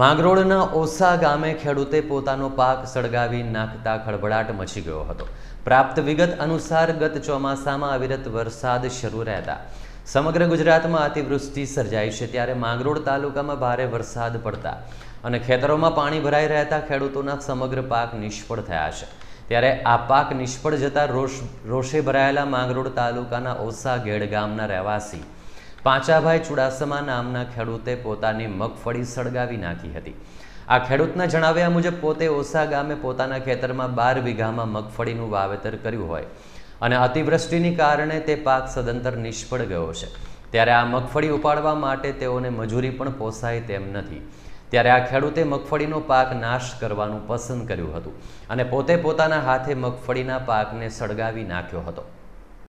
માંગરોળના ઓસા ગામે ખેડૂતે પોતાનો પાક સળગાવી નાખતા ખળભળાટ મચી ગયો હતો પ્રાપ્ત વિગત અનુસાર ગત ચોમાસામાં અવિરત વરસાદ શરૂ રહેતા સમગ્ર ગુજરાતમાં અતિવૃષ્ટિ સર્જાઈ છે ત્યારે માંગરોળ તાલુકામાં ભારે વરસાદ પડતા અને ખેતરોમાં પાણી ભરાઈ રહેતા ખેડૂતોના સમગ્ર પાક નિષ્ફળ થયા છે ત્યારે આ પાક નિષ્ફળ જતા રોષ રોષે ભરાયેલા માંગરોળ તાલુકાના ઓસા ગેડ ગામના રહેવાસી પાંચાભાઈ ચુડાસમા નામના ખેડૂતે પોતાની મગફળી સળગાવી નાખી હતી આ ખેડૂતના જણાવ્યા મુજબ પોતે ઓસા ગામે પોતાના ખેતરમાં બાર વીઘામાં મગફળીનું વાવેતર કર્યું હોય અને અતિવૃષ્ટિની કારણે તે પાક સદંતર નિષ્ફળ ગયો છે ત્યારે આ મગફળી ઉપાડવા માટે તેઓને મજૂરી પણ પોસાય તેમ નથી ત્યારે આ ખેડૂતે મગફળીનો પાક નાશ કરવાનું પસંદ કર્યું હતું અને પોતે પોતાના હાથે મગફળીના પાકને સળગાવી નાખ્યો હતો